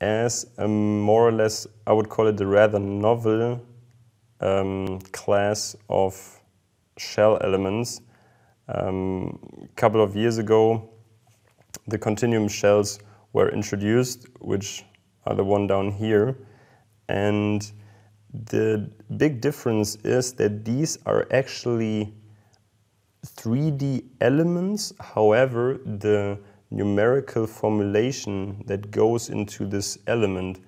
as a more or less, I would call it a rather novel um, class of shell elements. A um, couple of years ago, the continuum shells were introduced, which are the one down here. And the big difference is that these are actually 3D elements, however, the numerical formulation that goes into this element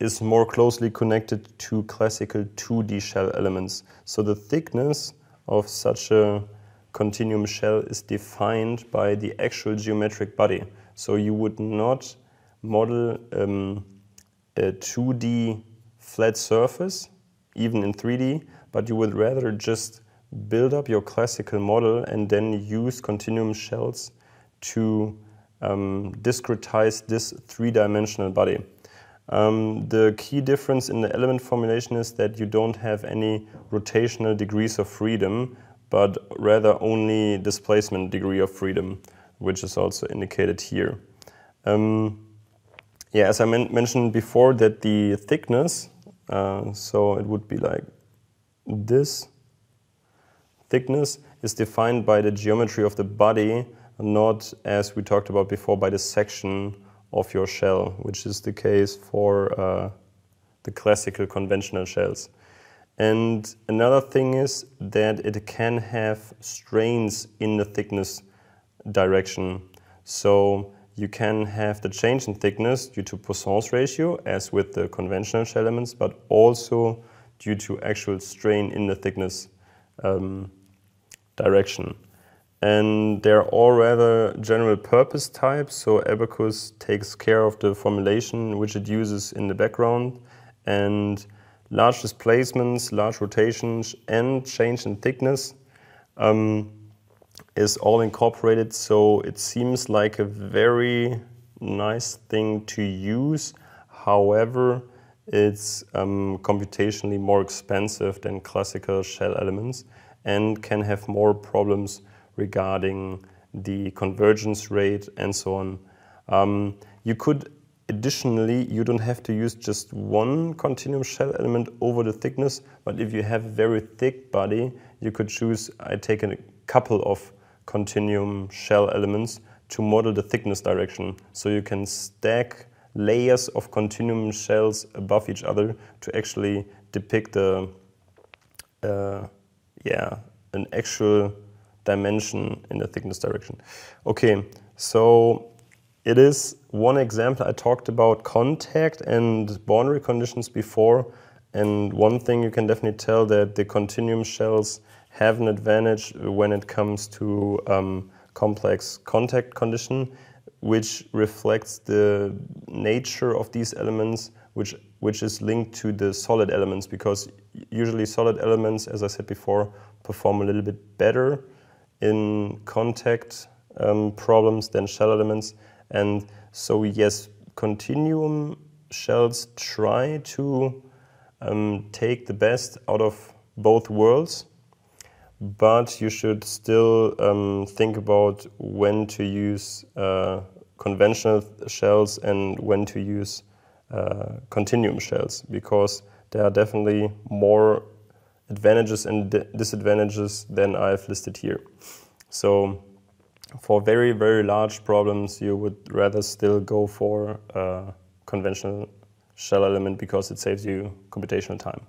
is more closely connected to classical 2D shell elements. So the thickness of such a continuum shell is defined by the actual geometric body. So you would not model um, a 2D flat surface, even in 3D, but you would rather just build up your classical model and then use continuum shells to um, discretize this three-dimensional body. Um, the key difference in the element formulation is that you don't have any rotational degrees of freedom, but rather only displacement degree of freedom, which is also indicated here. Um, yeah, as I men mentioned before, that the thickness, uh, so it would be like this thickness, is defined by the geometry of the body not as we talked about before by the section of your shell, which is the case for uh, the classical conventional shells. And another thing is that it can have strains in the thickness direction. So you can have the change in thickness due to Poisson's ratio, as with the conventional shell elements, but also due to actual strain in the thickness um, direction and they're all rather general purpose types. So Abacus takes care of the formulation which it uses in the background and large displacements, large rotations and change in thickness um, is all incorporated. So it seems like a very nice thing to use. However, it's um, computationally more expensive than classical shell elements and can have more problems regarding the convergence rate and so on. Um, you could additionally, you don't have to use just one continuum shell element over the thickness, but if you have a very thick body, you could choose, I take a couple of continuum shell elements to model the thickness direction. So you can stack layers of continuum shells above each other to actually depict the, uh, yeah, an actual dimension in the thickness direction. Okay, so it is one example. I talked about contact and boundary conditions before, and one thing you can definitely tell that the continuum shells have an advantage when it comes to um, complex contact condition, which reflects the nature of these elements, which which is linked to the solid elements because usually solid elements, as I said before, perform a little bit better in contact um, problems than shell elements. And so, yes, continuum shells try to um, take the best out of both worlds, but you should still um, think about when to use uh, conventional shells and when to use uh, continuum shells because there are definitely more advantages and disadvantages than I've listed here. So for very, very large problems, you would rather still go for a conventional shell element because it saves you computational time.